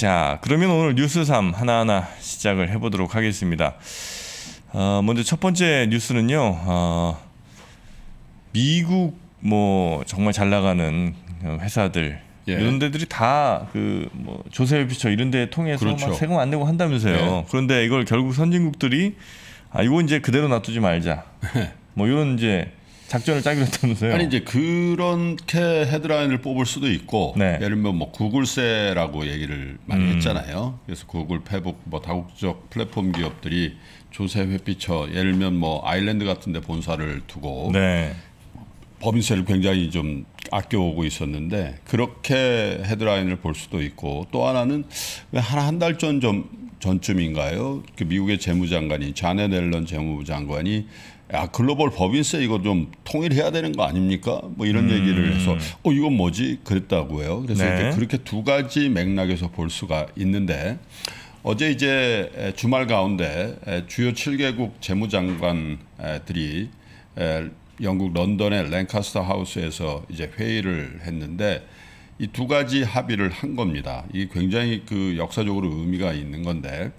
자, 그러면 오늘 뉴스 3 하나하나 시작을 해보도록 하겠습니다. 어, 먼저 첫 번째 뉴스는요, 어, 미국 뭐 정말 잘 나가는 회사들 예. 이런 데들이 다그뭐 조세회 피처 이런 데 통해서 그렇죠. 막 세금 안 내고 한다면서요. 예. 그런데 이걸 결국 선진국들이 아 이거 이제 그대로 놔두지 말자. 네. 뭐 이런 이제 작전을 짜기로 했다면서요? 아니 이제 그렇게 헤드라인을 뽑을 수도 있고 네. 예를 들면 뭐 구글세라고 얘기를 많이 음. 했잖아요. 그래서 구글, 페북 뭐 다국적 플랫폼 기업들이 조세 회피처 예를 들면 뭐 아일랜드 같은 데 본사를 두고 네. 법인세를 굉장히 좀 아껴오고 있었는데 그렇게 헤드라인을 볼 수도 있고 또 하나는 왜한한달 전 좀 전쯤인가요? 그 미국의 재무장관이 자네넬런 재무부 장관이 야 글로벌 법인세 이거 좀 통일해야 되는 거 아닙니까? 뭐 이런 음. 얘기를 해서 어 이건 뭐지? 그랬다고 해요. 그래서 네. 이제 그렇게 두 가지 맥락에서 볼 수가 있는데 어제 이제 주말 가운데 주요 7개국 재무장관들이 영국 런던의 랭카스터 하우스에서 이제 회의를 했는데 이 두 가지 합의를 한 겁니다. 이게 굉장히 그 역사적으로 의미가 있는 건데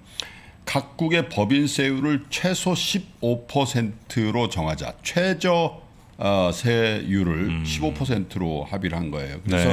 각국의 법인세율을 최소 15%로 정하자. 최저 어, 세율을 음. 15%로 합의를 한 거예요. 그래서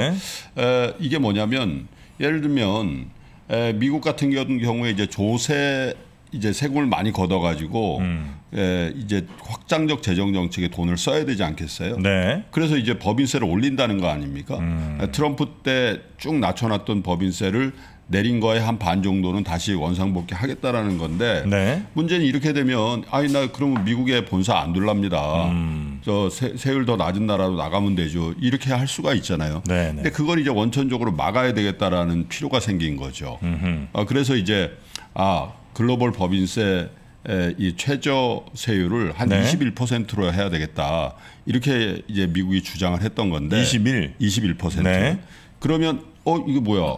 네. 에, 이게 뭐냐면 예를 들면 에, 미국 같은 경우에 이제 조세 이제 세금을 많이 걷어가지고 음. 에, 이제 확장적 재정 정책에 돈을 써야 되지 않겠어요? 네. 그래서 이제 법인세를 올린다는 거 아닙니까? 음. 트럼프 때 쭉 낮춰놨던 법인세를 내린 거에 한 반 정도는 다시 원상복귀 하겠다라는 건데 네. 문제는 이렇게 되면 아이나 그러면 미국에 본사 안 둘랍니다. 음. 저 세, 세율 더 낮은 나라로 나가면 되죠. 이렇게 할 수가 있잖아요. 네네. 네. 근데 그걸 이제 원천적으로 막아야 되겠다라는 필요가 생긴 거죠. 음 그래서 이제 아 글로벌 법인세 이 최저 세율을 한 네. 21%로 해야 되겠다. 이렇게 이제 미국이 주장을 했던 건데 21 21%. 네. 그러면 어 이게 뭐야?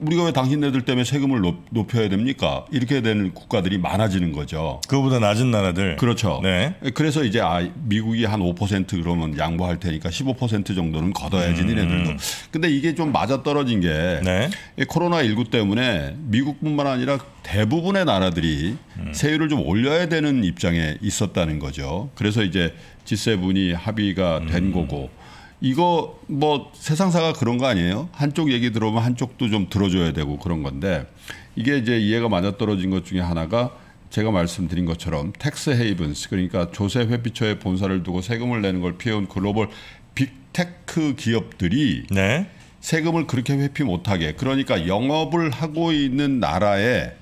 우리가 왜 당신네들 때문에 세금을 높, 여야 됩니까? 이렇게 되는 국가들이 많아지는 거죠. 그보다 거 낮은 나라들. 그렇죠. 네. 그래서 이제 아 미국이 한 5% 그러면 양보할 테니까 15% 정도는 걷어야지 음. 니네들도. 근데 이게 좀 맞아 떨어진 게 네. 코로나 19 때문에 미국뿐만 아니라 대부분의 나라들이 음. 세율을 좀 올려야 되는 입장에 있었다는 거죠. 그래서 이제 G7이 합의가 된 음. 거고 이거 뭐 세상사가 그런 거 아니에요? 한쪽 얘기 들어오면 한쪽도 좀 들어줘야 되고 그런 건데 이게 이제 이해가 맞아떨어진 것 중에 하나가 제가 말씀드린 것처럼 텍스 헤이븐스 그러니까 조세 회피처에 본사를 두고 세금을 내는 걸 피해온 글로벌 빅테크 기업들이 네. 세금을 그렇게 회피 못하게 그러니까 영업을 하고 있는 나라에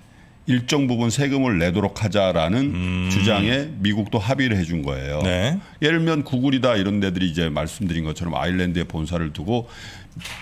일정 부분 세금을 내도록 하자라는 음. 주장에 미국도 합의를 해준 거예요. 네. 예를 들면 구글이다 이런 데들이 이제 말씀드린 것처럼 아일랜드에 본사를 두고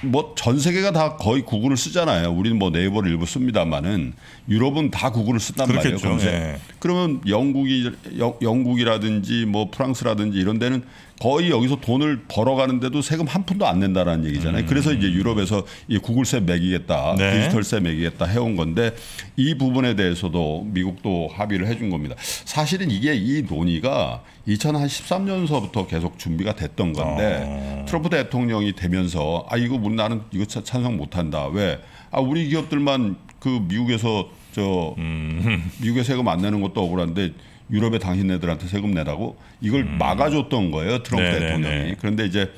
뭐 전 세계가 다 거의 구글을 쓰잖아요. 우리는 뭐 네이버를 일부 씁니다만은 유럽은 다 구글을 쓴단 그렇겠죠. 말이에요. 검색. 네. 그러면 영국이 영, 영국이라든지 뭐 프랑스라든지 이런 데는 거의 여기서 돈을 벌어가는데도 세금 한 푼도 안 낸다라는 얘기잖아요. 음. 그래서 이제 유럽에서 이 구글세 매기겠다, 네. 디지털세 매기겠다 해온 건데 이 부분에 대해서도 미국도 합의를 해준 겁니다. 사실은 이게 이 논의가 2013년서부터 계속 준비가 됐던 건데 어. 트럼프 대통령이 되면서 아 이거 나는 이거 찬성 못한다. 왜? 아 우리 기업들만 그 미국에서 저 음. 미국에 세금 안 내는 것도 억울한데. 유럽의 당신네들한테 세금 내라고 이걸 음. 막아줬던 거예요 트럼프 네네네. 네, 대통령이. 네. 그런데 이제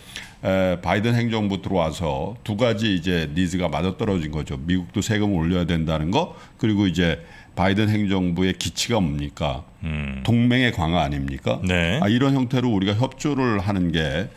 에, 바이든 행정부 들어와서 두 가지 이제 니즈가 맞아떨어진 거죠. 미국도 세금을 올려야 된다는 거 그리고 이제 바이든 행정부의 기치가 뭡니까? 음. 동맹의 강화 아닙니까? 네. 아, 이런 형태로 우리가 협조를 하는 게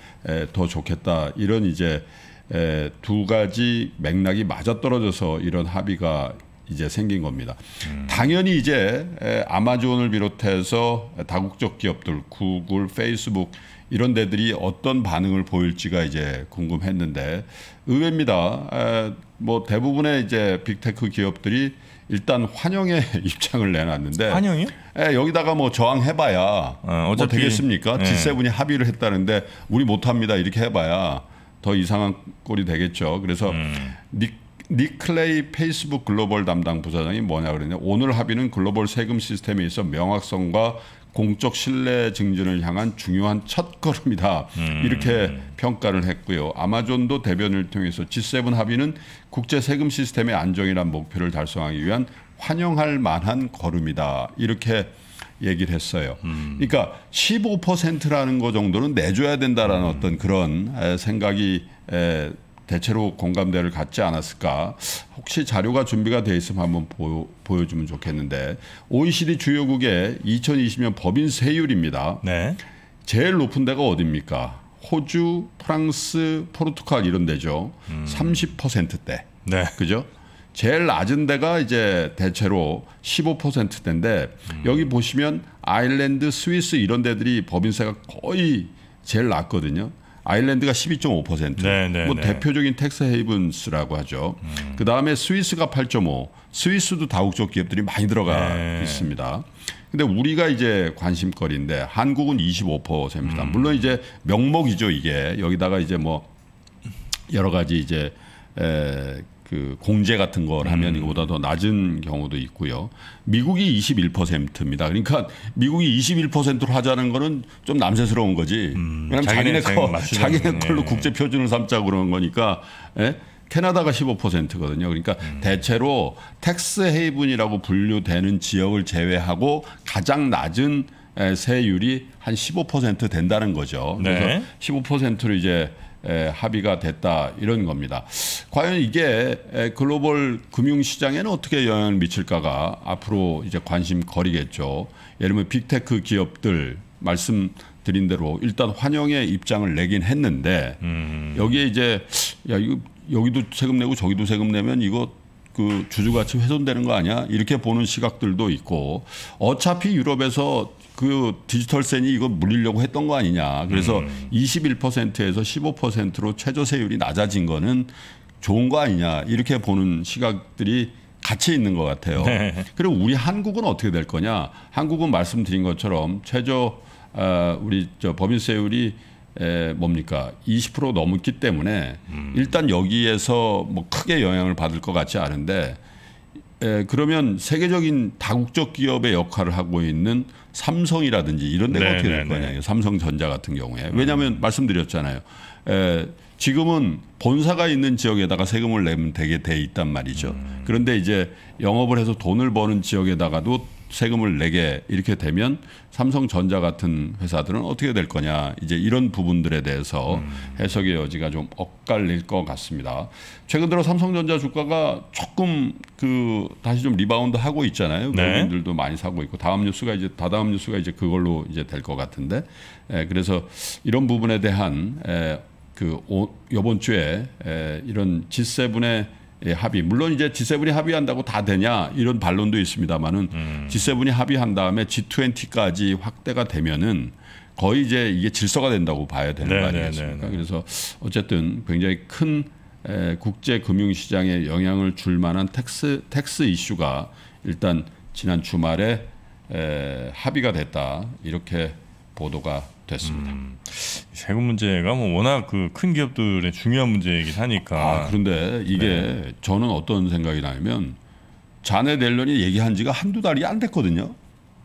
더 좋겠다. 이런 이제 에, 두 가지 맥락이 맞아떨어져서 이런 합의가 이제 생긴 겁니다. 음. 당연히 이제 아마존을 비롯해서 다국적 기업들 구글, 페이스북 이런 데들이 어떤 반응을 보일지가 이제 궁금했는데 의외입니다. 뭐 대부분의 이제 빅테크 기업들이 일단 환영의 입장을 내놨는데 환영이요? 예, 여기다가 뭐 저항해봐야 어, 뭐 어차피, 뭐 되겠습니까? 예. G7이 합의를 했다는데 우리 못합니다 이렇게 해봐야 더 이상한 꼴이 되겠죠. 그래서 음. 닉 니클레이 페이스북 글로벌 담당 부사장이 뭐냐 그랬냐 오늘 합의는 글로벌 세금 시스템에 있어 명확성과 공적 신뢰 증진을 향한 중요한 첫 걸음이다. 음. 이렇게 평가를 했고요. 아마존도 대변을 통해서 G7 합의는 국제 세금 시스템의 안정이란 목표를 달성하기 위한 환영할 만한 걸음이다. 이렇게 얘기를 했어요. 음. 그러니까 15%라는 거 정도는 내줘야 된다라는 음. 어떤 그런 생각이 대체로 공감대를 갖지 않았을까 혹시 자료가 준비가 돼 있으면 한번 보, 보여주면 좋겠는데 OECD 주요국의 2020년 법인 세율입니다. 네. 제일 높은 데가 어디입니까? 호주, 프랑스, 포르투갈 이런 데죠. 음. 30%대. 네. 그죠? 제일 낮은 데가 이제 대체로 15%대인데 음. 여기 보시면 아일랜드, 스위스 이런 데들이 법인세가 거의 제일 낮거든요. 아일랜드가 12.5%. 네네, 뭐 네. 대표적인 텍스 헤이븐스라고 하죠. 음. 그 다음에 스위스가 8.5. 스위스도 다국적 기업들이 많이 들어가 네. 있습니다. 근데 우리가 이제 관심거리인데 한국은 25%입니다. 음. 물론 이제 명목이죠 이게 여기다가 이제 뭐 여러 가지 이제 에, 그 공제 같은 걸 하면 음. 이거보다 더 낮은 경우도 있고요. 미국이 21%입니다. 그러니까 미국이 21%로 하자는 거는 좀 남세스러운 거지. 음. 왜냐하 자기네, 거, 자기네 걸로 국제 표준을 삼자 그러는 거니까. 에? 예? 캐나다가 15%거든요. 그러니까 음. 대체로 텍스 헤이븐이라고 분류되는 지역을 제외하고 가장 낮은 예, 세율이 한 15% 된다는 거죠. 그래서 네. 1 5로 이제 합의가 됐다 이런 겁니다. 과연 이게 글로벌 금융시장에는 어떻게 영향을 미칠까가 앞으로 이제 관심거리겠죠. 예를 들면 빅테크 기업들 말씀 드린 대로 일단 환영의 입장을 내긴 했는데 음. 여기에 이제 야 이거 여기도 세금 내고 저기도 세금 내면 이거 그 주주가치 훼손되는 거 아니야? 이렇게 보는 시각들도 있고 어차피 유럽에서 그 디지털센이 이거 물리려고 했던 거 아니냐. 그래서 음. 21%에서 15%로 최저 세율이 낮아진 거는 좋은 거 아니냐. 이렇게 보는 시각들이 같이 있는 것 같아요. 네. 그리고 우리 한국은 어떻게 될 거냐? 한국은 말씀드린 것처럼 최저 어, 우리 저 법인세율이 에, 뭡니까 20% 넘었기 때문에 음. 일단 여기에서 뭐 크게 영향을 받을 것 같지 않은데 예, 그러면 세계적인 다국적 기업의 역할을 하고 있는 삼성이라든지 이런 데가 네, 어떻게 될 네, 거냐. 네. 삼성전자 같은 경우에. 음. 왜냐하면 음. 말씀드렸잖아요. 에, 예, 지금은 본사가 있는 지역에다가 세금을 내면 되게 돼 있단 말이죠. 음. 그런데 이제 영업을 해서 돈을 버는 지역에다가도 세금을 내게 이렇게 되면 삼성전자 같은 회사들은 어떻게 될 거냐 이제 이런 부분들에 대해서 음. 해석의 여지가 좀 엇갈릴 것 같습니다. 최근 들어 삼성전자 주가가 조금 그 다시 좀 리바운드 하고 있잖아요. 국인들도 네. 많이 사고 있고 다음 뉴스가 이제 다다음 뉴스가 이제 그걸로 이제 될것 같은데 에, 예, 그래서 이런 부분에 대한 에, 예, 그 오, 이번 주에 에, 예, 이런 G7의 예, 합의. 물론 이제 G7이 합의한다고 다 되냐 이런 반론도 있습니다만은 음. G7이 합의한 다음에 G20까지 확대가 되면은 거의 이제 이게 질서가 된다고 봐야 되는 네네, 거 네, 네, 아니겠습니까? 네, 그래서 어쨌든 굉장히 큰 에, 국제 금융 시장에 영향을 줄 만한 텍스 텍스 이슈가 일단 지난 주말에 에, 합의가 됐다 이렇게 보도가 됐습니다. 음, 세금 문제가 뭐 워낙 그 큰 기업들의 중요한 문제이긴 하니까. 아, 그런데 이게 네. 저는 어떤 생각이 나면 자네 델런이 얘기한 지가 한두 달이 안 됐거든요.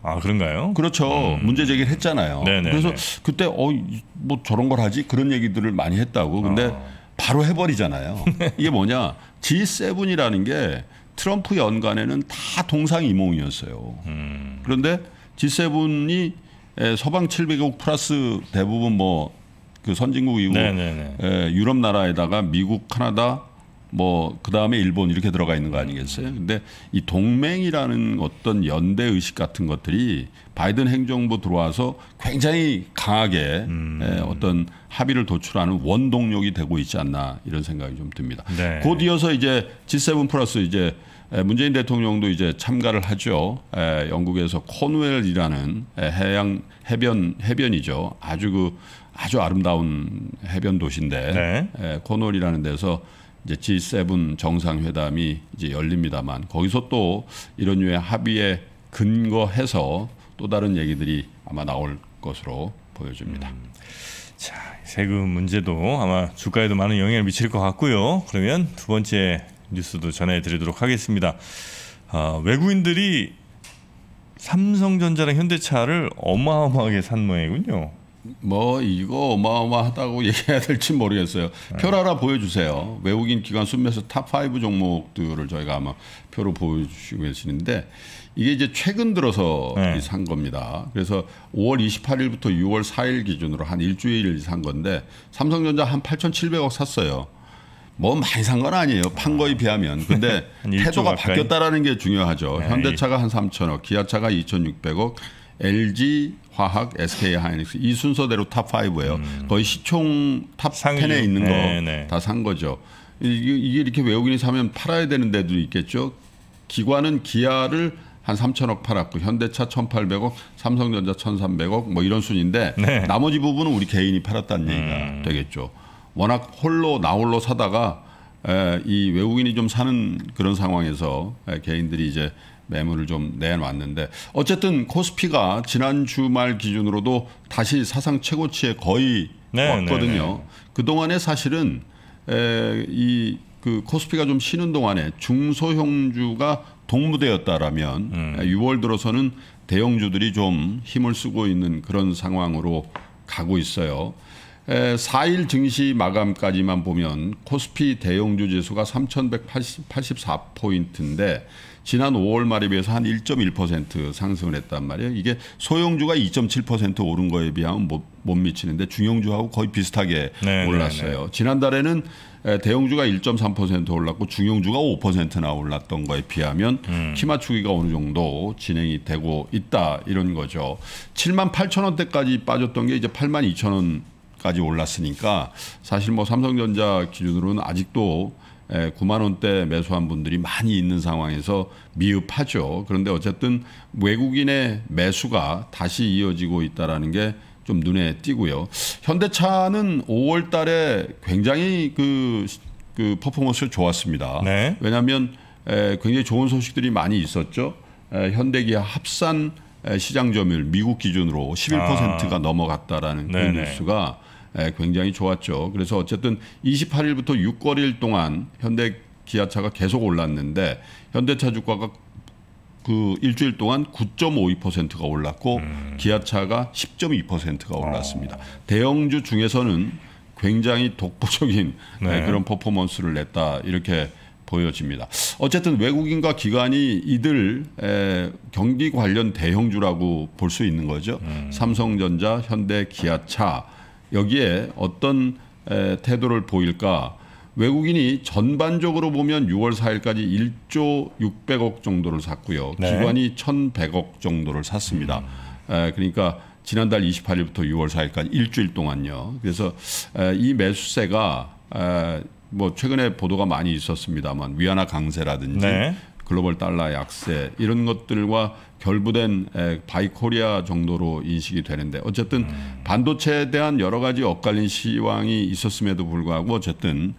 아 그런가요? 그렇죠. 음. 문제 제기를 했잖아요. 네네네. 네, 그래서 네. 그때 어 뭐 저런 걸 하지 그런 얘기들을 많이 했다고. 근데 어. 바로 해버리잖아요. 네. 이게 뭐냐 G7이라는 게 트럼프 연간에는 다 동상이몽이었어요. 음. 그런데 G7이 소방7 0 0억 플러스 대부분 뭐 그 선진국 이후 네, 네, 네. 예, 유럽 나라에다가 미국, 캐나다뭐 그다음에 일본 이렇게 들어가 있는 거 아니겠어요? 근데 이 동맹이라는 어떤 연대 의식 같은 것들이 바이든 행정부 들어와서 굉장히 강하게 음. 에, 예, 어떤 합의를 도출하는 원동력이 되고 있지 않나 이런 생각이 좀 듭니다. 네. 곧이어서 이제 G7 플러스 이제 문재인 대통령도 이제 참가를 하죠. 에, 영국에서 코누이라는 해양 해변 해변이죠. 아주 그 아주 아름다운 해변 도시인데 네. 에, 코누이라는 데서 이제 G7 정상회담이 이제 열립니다만 거기서 또 이런 유의 합의에 근거해서 또 다른 얘기들이 아마 나올 것으로 보여집니다. 음. 자, 세금 문제도 아마 주가에도 많은 영향을 미칠 것 같고요. 그러면 두 번째 뉴스도 전해드리도록 하겠습니다. 아, 외국인들이 삼성전자랑 현대차를 어마어마하게 산 모양이군요. 뭐 이거 어마어마하다고 얘기해야 될지 모르겠어요. 표를 하나 보여주세요. 외국인 기관 순매수 탑 5 종목들을 저희가 아마 표로 보여주시고 계시는데 이게 이제 최근 들어서 네. 산 겁니다. 그래서 5월 28일부터 6월 4일 기준으로 한 일주일 산 건데 삼성전자 한 8,700억 샀어요. 뭐 많이 산 건 아니에요. 판 거에 비하면. 근데 태도가 바뀌었다라는 게 중요하죠. 에 네. 현대차가 한 3천억, 기아차가 2,600억, LG 화학, SK 하이닉스 이 순서대로 탑 5예요. 음. 거의 시총 탑 상류. 10에 있는 거 다산 네, 네. 거죠. 이게 이렇게 외국인이 사면 팔아야 되는 데도 있겠죠. 기관은 기아를 한 3천억 팔았고 현대차 1,800억, 삼성전자 1,300억 뭐 이런 순인데 네. 나머지 부분은 우리 개인이 팔았다는 음. 얘기가 되겠죠. 워낙 홀로 나홀로 사다가 에, 이 외국인이 좀 사는 그런 상황에서 에, 개인들이 이제 매물을 좀 내놨는데 어쨌든 코스피가 지난 주말 기준으로도 다시 사상 최고치에 거의 네, 왔거든요. 네, 네. 그 동안에 사실은 이그 코스피가 좀 쉬는 동안에 중소형주가 동무되었다라면 음. 6월 들어서는 대형주들이 좀 힘을 쓰고 있는 그런 상황으로 가고 있어요. 4일 증시 마감까지만 보면 코스피 대형주 지수가 3,184포인트인데 지난 5월 말에 비해서 한 1.1% 상승을 했단 말이에요. 이게 소형주가 2.7% 오른 거에 비하면 못, 못 미치는데 중형주하고 거의 비슷하게 네, 네 올랐어요. 네. 지난달에는 대형주가 1.3% 올랐고 중형주가 5%나 올랐던 거에 비하면 음. 키 맞추기가 어느 정도 진행이 되고 있다 이런 거죠. 7만 8천 원대까지 빠졌던 게 이제 8만 2천 원 까지 올랐으니까 사실 뭐 삼성전자 기준으로는 아직도 9만 예, 원대 매수한 분들이 많이 있는 상황에서 미흡하죠. 그런데 어쨌든 외국인의 매수가 다시 이어지고 있다라는 게 좀 눈에 띄고요. 현대차는 5월 달에 굉장히 그, 그 퍼포먼스 좋았습니다. 네. 왜냐하면 예, 굉장히 좋은 소식들이 많이 있었죠. 에, 예, 현대기아 합산 에, 시장 점유율 미국 기준으로 11%가 아. 넘어갔다라는 그 뉴스가 예, 굉장히 좋았죠. 그래서 어쨌든 28일부터 6거리일 동안 현대 기아차가 계속 올랐는데 현대차 주가가 그 일주일 동안 9.52%가 올랐고 음. 기아차가 10.2%가 어. 올랐습니다. 어. 대형주 중에서는 굉장히 독보적인 예, 네. 그런 퍼포먼스를 냈다 이렇게 보여집니다. 어쨌든 외국인과 기관이 이들 예, 경기 관련 대형주라고 볼 수 있는 거죠. 음. 삼성전자, 현대, 기아차 여기에 어떤 태도를 보일까? 외국인이 전반적으로 보면 6월 4일까지 1조 600억 정도를 샀고요. 네. 기관이 1,100억 정도를 샀습니다. 음. 그러니까 지난달 28일부터 6월 4일까지 일주일 동안요. 그래서 이 매수세가 뭐 최근에 보도가 많이 있었습니다만 위안화 강세라든지 네. 글로벌 달러 약세 이런 것들과 결부된 바이코리아 정도로 인식이 되는데 어쨌든 반도체에 대한 여러 가지 엇갈린 시황이 있었음에도 불구하고 어쨌든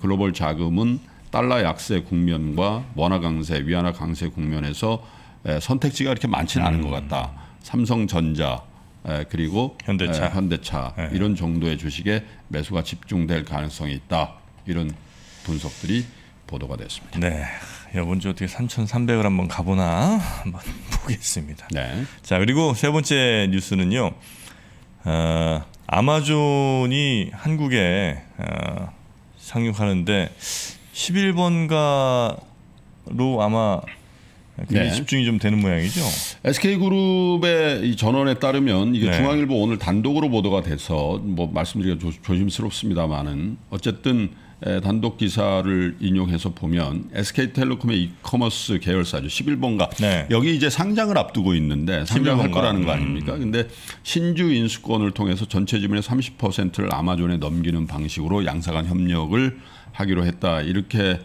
글로벌 자금은 달러 약세 국면과 원화 강세, 위안화 강세 국면에서 선택지가 이렇게 많지는 않은 것 같다. 삼성전자 그리고 현대차, 현대차 예. 이런 정도의 주식에 매수가 집중될 가능성이 있다. 이런 분석들이 보도가 됐습니다. 네. 이번주 예, 어떻게 3,300을 한번 가보나 한번 보겠습니다. 네. 자 그리고 세 번째 뉴스는요. 어, 아마존이 한국에 어, 상륙하는데 11번가로 아마 굉장히 네. 집중이 좀 되는 모양이죠. SK그룹의 전원에 따르면 이게 네. 중앙일보 오늘 단독으로 보도가 돼서 뭐 말씀드리기가 조심스럽습니다만은 어쨌든 단독 기사를 인용해서 보면 SK텔레콤의 이커머스 계열사죠. 11번가. 네. 여기 이제 상장을 앞두고 있는데 상장할 거라는 거 음. 아닙니까? 음. 근데 신주 인수권을 통해서 전체 지분의 30%를 아마존에 넘기는 방식으로 양사 간 협력을 하기로 했다. 이렇게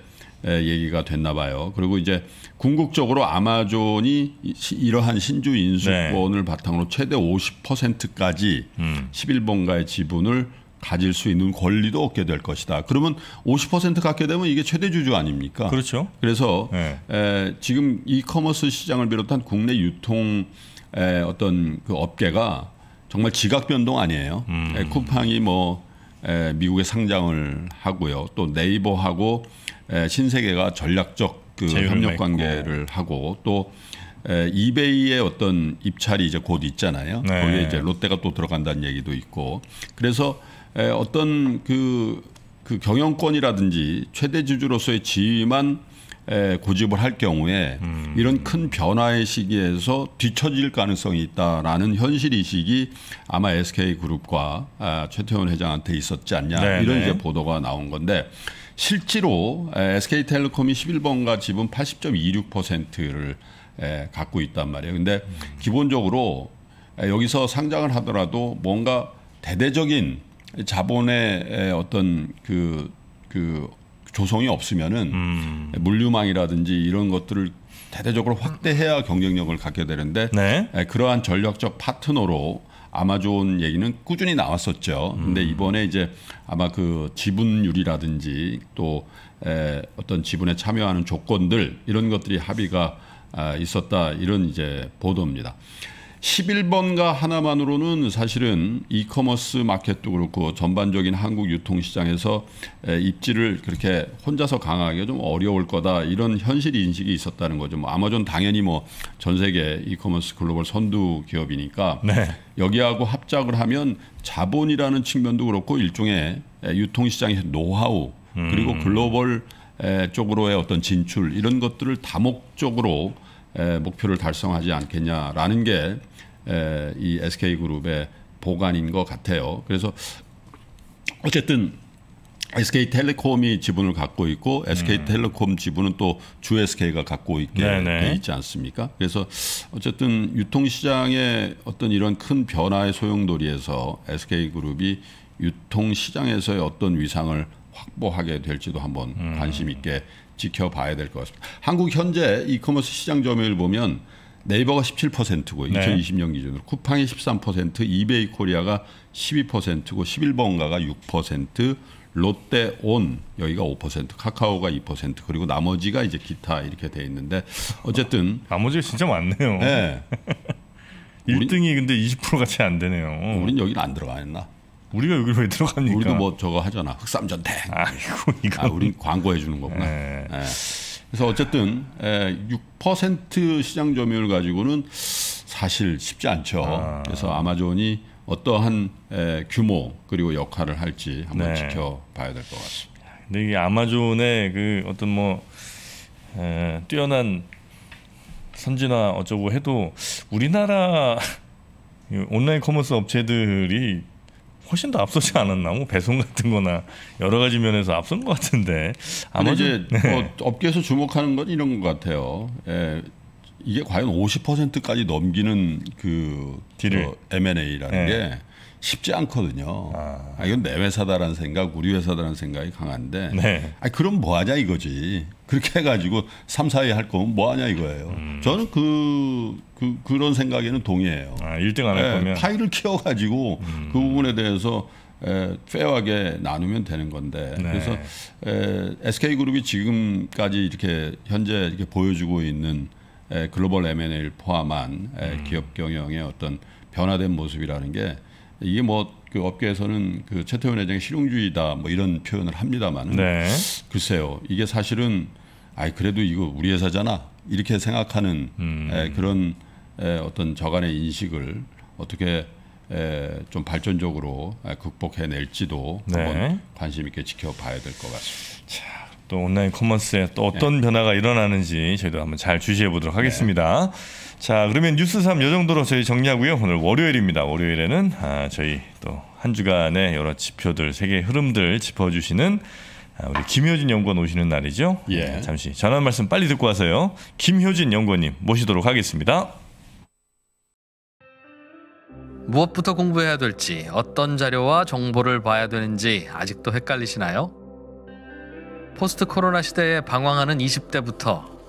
얘기가 됐나 봐요. 그리고 이제 궁극적으로 아마존이 이러한 신주 네. 인수권을 네. 바탕으로 최대 50%까지 음. 11번가의 지분을 가질 수 있는 권리도 얻게 될 것이다. 그러면 50% 갖게 되면 이게 최대 주주 아닙니까? 그렇죠. 그래서 네. 에, 지금 이커머스 시장을 비롯한 국내 유통 에, 어떤 그 업계가 정말 지각 변동 아니에요. 음. 에, 쿠팡이 뭐 에, 미국에 상장을 하고요. 또 네이버하고 에, 신세계가 전략적 그 협력 관계를 하고 또 에, 이베이의 어떤 입찰이 이제 곧 있잖아요. 네. 거기에 이제 롯데가 또 들어간다는 얘기도 있고 그래서 어떤 그, 그 경영권이라든지 최대 주주로서의 지위만 고집을 할 경우에 음. 이런 큰 변화의 시기에서 뒤처질 가능성이 있다라는 현실 의식이 아마 SK 그룹과 아, 최태원 회장한테 있었지 않냐 네네. 이런 네. 이제 보도가 나온 건데 실제로 SK텔레콤이 11번가 지분 80.26%를 갖고 있단 말이에요. 근데 음. 기본적으로 여기서 상장을 하더라도 뭔가 대대적인 자본의 어떤 그그 그 조성이 없으면은 음. 물류망이라든지 이런 것들을 대대적으로 확대해야 경쟁력을 갖게 되는데 네. 그러한 전략적 파트너로 아마존 얘기는 꾸준히 나왔었죠. 근데 음. 이번에 이제 아마 그 지분율이라든지 또 에, 어떤 지분에 참여하는 조건들 이런 것들이 합의가 아, 있었다 이런 이제 보도입니다. 11번가 하나만으로는 사실은 이커머스 마켓도 그렇고 전반적인 한국 유통시장에서 입지를 그렇게 혼자서 강하게 좀 어려울 거다 이런 현실 인식이 있었다는 거죠. 뭐 아마존 당연히 뭐 전 세계 이커머스 글로벌 선두 기업이니까 네. 여기하고 합작을 하면 자본이라는 측면도 그렇고 일종의 유통시장의 노하우 그리고 음. 글로벌 쪽으로의 어떤 진출 이런 것들을 다목적으로 목표를 달성하지 않겠냐라는 게 이 SK 그룹의 보관인 것 같아요. 그래서 어쨌든 SK텔레콤이 지분을 갖고 있고 SK텔레콤 음. 지분은 또 주 SK가 갖고 있게 네네. 네. 돼 있지 않습니까? 그래서 어쨌든 유통시장의 어떤 이런 큰 변화의 소용돌이에서 SK그룹이 유통시장에서의 어떤 위상을 확보하게 될지도 한번 음. 관심 있게 지켜봐야 될 것 같습니다. 한국 현재 이커머스 시장 점유율 보면 네이버가 17%고 네. 2020년 기준으로 쿠팡이 13%, 이베이 코리아가 12%고 11번가가 6%, 롯데 온 여기가 5%, 카카오가 2% 그리고 나머지가 이제 기타 이렇게 돼 있는데 어쨌든 어, 나머지 진짜 많네요. 네. 1등이 우린, 근데 20%가 채안 되네요. 우린 여기는 안 들어가 있나 우리가 여기로 왜 들어갑니까? 우리도 뭐 저거 하잖아. 흑삼전대 아이고 이거. 아, 우린 광고해 주는 거구나. 예. 예. 그래서 어쨌든 예, 6% 시장 점유율 가지고는 사실 쉽지 않죠. 아. 그래서 아마존이 어떠한 예, 규모 그리고 역할을 할지 한번 네. 지켜봐야 될 것 같습니다. 근데 이게 아마존의 그 어떤 뭐 에, 예, 뛰어난 선진화 어쩌고 해도 우리나라 온라인 커머스 업체들이 훨씬 더 앞서지 않았나? 뭐 배송 같은 거나 여러 가지 면에서 앞선 것 같은데. 아마 이제 네. 뭐 업계에서 주목하는 건 이런 것 같아요. 예. 이게 과연 50%까지 넘기는 그 딜을. 그 M&A라는 네. 게 쉽지 않거든요. 아, 아 이건 내 회사다라는 생각, 우리 회사다라는 생각이 강한데, 네. 아 그럼 뭐 하냐 이거지. 그렇게 해가지고 3, 4위 할 거면 뭐 하냐 이거예요. 음. 저는 그, 그, 그런 생각에는 동의해요. 아, 1등 안할 예, 거면? 타이를 키워가지고 음. 그 부분에 대해서 에, 예, 페어하게 나누면 되는 건데 네. 그래서 예, 에, SK그룹이 지금까지 이렇게 현재 이렇게 보여주고 있는 에, 글로벌 M&A를 포함한 에, 음. 기업 경영의 어떤 변화된 모습이라는 게 이게 뭐그 업계에서는 그 최태원 회장의 실용주의다 뭐 이런 표현을 합니다만은 네. 글쎄요 이게 사실은 아이 그래도 이거 우리 회사잖아 이렇게 생각하는 음. 에, 그런 에, 어떤 저간의 인식을 어떻게 에, 좀 발전적으로 극복해낼지도 네. 관심 있게 지켜봐야 될 것 같습니다. 자. 또 온라인 커머스에 또 어떤 네. 변화가 일어나는지 저희도 한번 잘 주시해 보도록 하겠습니다. 네. 자, 그러면 뉴스 3 요정도로 저희 정리하고요. 오늘 월요일입니다. 월요일에는 아, 저희 또 한 주간의 여러 지표들, 세계 흐름들 짚어주시는 아, 우리 김효진 연구원 오시는 날이죠. 예. 네, 잠시 전화 말씀 빨리 듣고 와서요. 김효진 연구원님 모시도록 하겠습니다. 무엇부터 공부해야 될지, 어떤 자료와 정보를 봐야 되는지 아직도 헷갈리시나요? 포스트 코로나 시대에 방황하는 20대부터